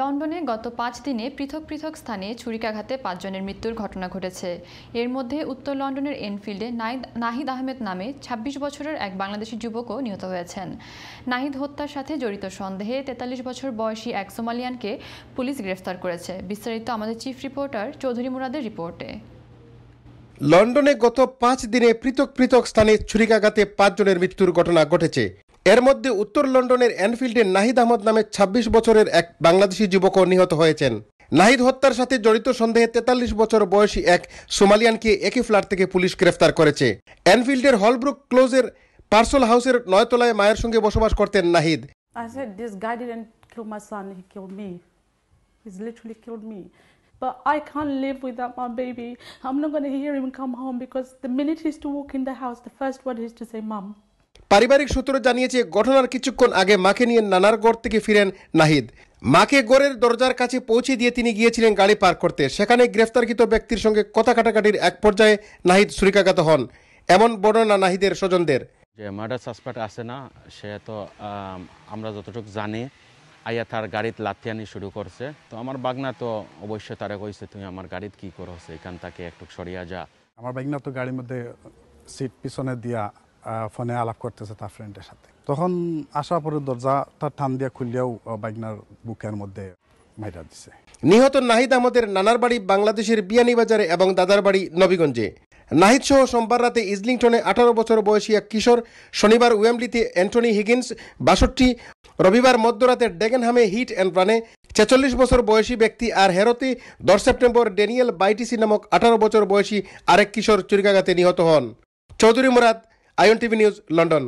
লন্ডনে গত পাঁচ দিনে পৃথক পৃথক স্থানে ছুরিকাঘাতে পাঁচজনের মৃত্যুর ঘটনা ঘটেছে এর মধ্যে উত্তর লন্ডনের এনফিল্ডে নাহিদ আহমেদ নামে ২৬ বছরের এক বাংলাদেশি যুবকও নিহত হয়েছেন নাহিদ হত্যার সাথে জড়িত সন্দেহে ৪৩ বছর বয়সী এক সোমালিয়ানকে পুলিশ গ্রেফতার করেছে বিস্তারিত আমাদের চিফ রিপোর্টার চৌধুরী মুরাদের রিপোর্টে লন্ডনে গত পাঁচ দিনে পৃথক পৃথক স্থানে ছুরিকাঘাতে পাঁচজনের মৃত্যুর ঘটনা ঘটেছে এর মধ্যে উত্তর লন্ডনের এনফিল্ডের নাহিদ আহমদ নামে ২৬ বছরের এক বাংলাদেশি যুবকও নিহত হয়েছেন নাহিদ হত্যার সাথে জড়িত সন্দেহে তেতাল্লিশ বছর বয়সী এক সোমালিয়ানকে একই ফ্ল্যাট থেকে পুলিশ গ্রেফতার করেছে এনফিল্ডের হলব্রুক ক্লোজের পার্সল হাউসের নয়তলায় মায়ের সঙ্গে বসবাস করতেন Nahid But I can't live without my baby. I'm not going to hear him come home because the minute he's to walk in the house, the first word is to পারিবারিক সূত্র জানিয়েছে ঘটনার কিছুক্ষণ আগে মাকে নিয়ে নানার গড় থেকে ফিরেন নাহিদ মাকে গড়ের দরজার কাছে পৌঁছে দিয়ে তিনি গিয়েছিলেন গাড়ি পার্ক করতে সেখানে গ্রেফতারকৃত ব্যক্তির সঙ্গে কথা কাটাকাটির এক পর্যায়ে নাহিদ সুরিকাগত হন এমন বর্ণনা নাহিদের স্বজনদের যে মার্ডার সাসপেক্ট আছে না সে তো আমরা যতটুকু জানি আইয়া তার গাড়িত লাথিয়ানি শুরু করছে তো আমার বাগনা তো অবশ্যই তারা কইছে তুমি আমার গাড়িত কি করছে এখান থেকে একটু সরিয়া যা আমার বাগনা তো গাড়ির মধ্যে সিট পিছনে দিয়া ফোনে আলাপ করতেছে তার ফ্রেন্ডের সাথে তখন আসার পরে তার ঠান দিয়া খুললেও বাইকনার বুকের মধ্যে মাইরা দিছে নিহত নাহিদ আহমদের নানার বাড়ি বাংলাদেশের বিয়ানীবাজারে এবং দাদার বাড়ি নবীগঞ্জে নাহিদ সহ সোমবার রাতে ইজলিংটনে আঠারো বছর বয়সী এক কিশোর শনিবার ওয়েমলিতে অ্যান্টনি হিগিন্স বাষট্টি রবিবার মধ্যরাতে ডেগেনহামে হিট অ্যান্ড রানে ছেচল্লিশ বছর বয়সী ব্যক্তি আর হেরতে দশ সেপ্টেম্বর ড্যানিয়েল বাইটিসি নামক আঠারো বছর বয়সী আরেক কিশোর চুরিকাঘাতে নিহত হন চৌধুরী মুরাদ আইন টিভি নিউজ লন্ডন